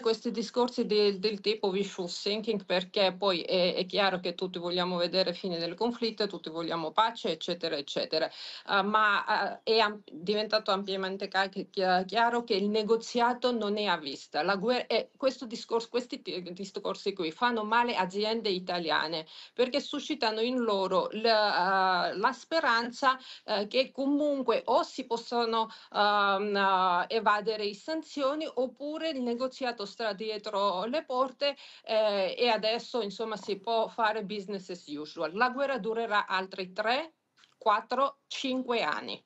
questi discorsi di, del tipo wishful thinking perché poi è, è, chiaro che tutti vogliamo vedere fine del conflitto, tutti vogliamo pace, eccetera, eccetera, uh, ma uh, è am- diventato ampiamente chiaro che il negoziato non è a vista. È, eh, discorso, questi t- discorsi qui fanno male aziende italiane perché suscitano in loro l- uh, la speranza eh, che comunque o si possono ehm, evadere le sanzioni oppure il negoziato sta dietro le porte eh, e adesso insomma si può fare business as usual. La guerra durerà altri 3, 4, 5 anni.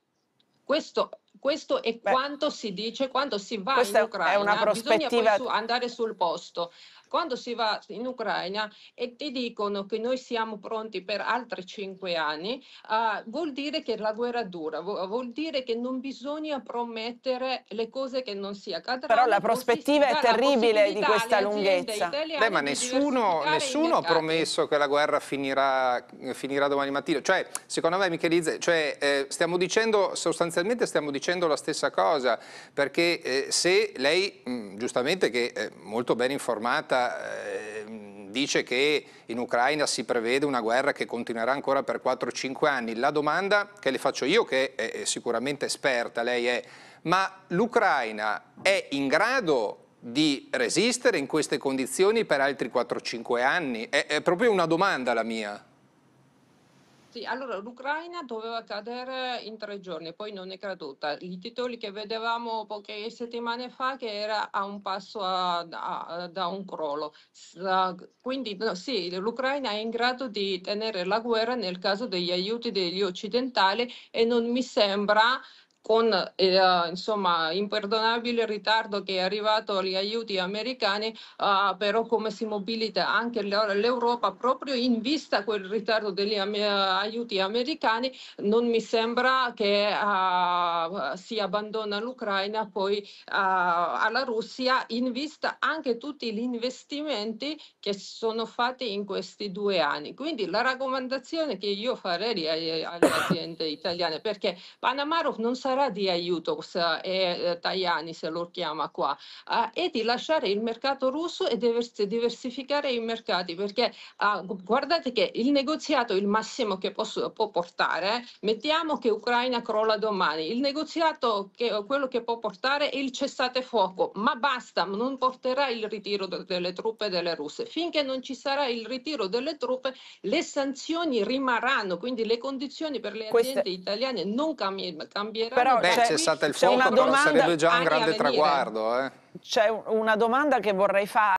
Questo questo è Beh, quanto si dice quando si va in Ucraina, prospettiva... bisogna su, andare sul posto. Quando si va in Ucraina e ti dicono che noi siamo pronti per altri cinque anni, uh, vuol dire che la guerra dura, vuol dire che non bisogna promettere le cose che non si accadranno. Però la prospettiva è terribile di questa lunghezza. Beh, ma nessuno, nessuno ha promesso che la guerra finirà, finirà domani mattina. Cioè, secondo me, Michelizze, cioè, eh, stiamo dicendo, sostanzialmente stiamo dicendo dicendo la stessa cosa, perché eh, se lei, mh, mm, giustamente che è eh, molto ben informata, eh, dice che in Ucraina si prevede una guerra che continuerà ancora per 4-5 anni, la domanda che le faccio io, che è sicuramente esperta, lei è, ma l'Ucraina è in grado di resistere in queste condizioni per altri 4-5 anni? È, è proprio una domanda la mia. Infatti, allora l'Ucraina doveva cadere in tre giorni, poi non è caduta. I titoli che vedevamo poche settimane fa che era a un passo a, a, da un crollo. Quindi no, sì, l'Ucraina è in grado di tenere la guerra nel caso degli aiuti degli occidentali e non mi sembra con eh, insomma imperdonabile ritardo che è arrivato agli aiuti americani, eh, però come si mobilita anche l'Europa proprio in vista quel ritardo degli am aiuti americani, non mi sembra che eh, si abbandona l'Ucraina poi uh, alla Russia in vista anche tutti gli investimenti che sono fatti in questi due anni. Quindi la raccomandazione che io farei eh, alle, aziende italiane, perché Panamarov non sarà di aiuto e eh, Tajani se lo chiama qua, eh, è di lasciare il mercato russo e diversificare i mercati, perché ah, guardate che il negoziato, il massimo che posso, può portare, mettiamo che Ucraina crolla domani, il negoziato negoziato che, eh, quello che può portare il cessate fuoco, ma basta, non porterà il ritiro delle truppe delle russe. Finché non ci sarà il ritiro delle truppe, le sanzioni rimarranno, quindi le condizioni per le aziende Queste... italiane non cambi- cambieranno. Però Beh, cessate il fuoco, domanda... sarebbe già un grande traguardo. Eh. C'è una domanda che vorrei fare.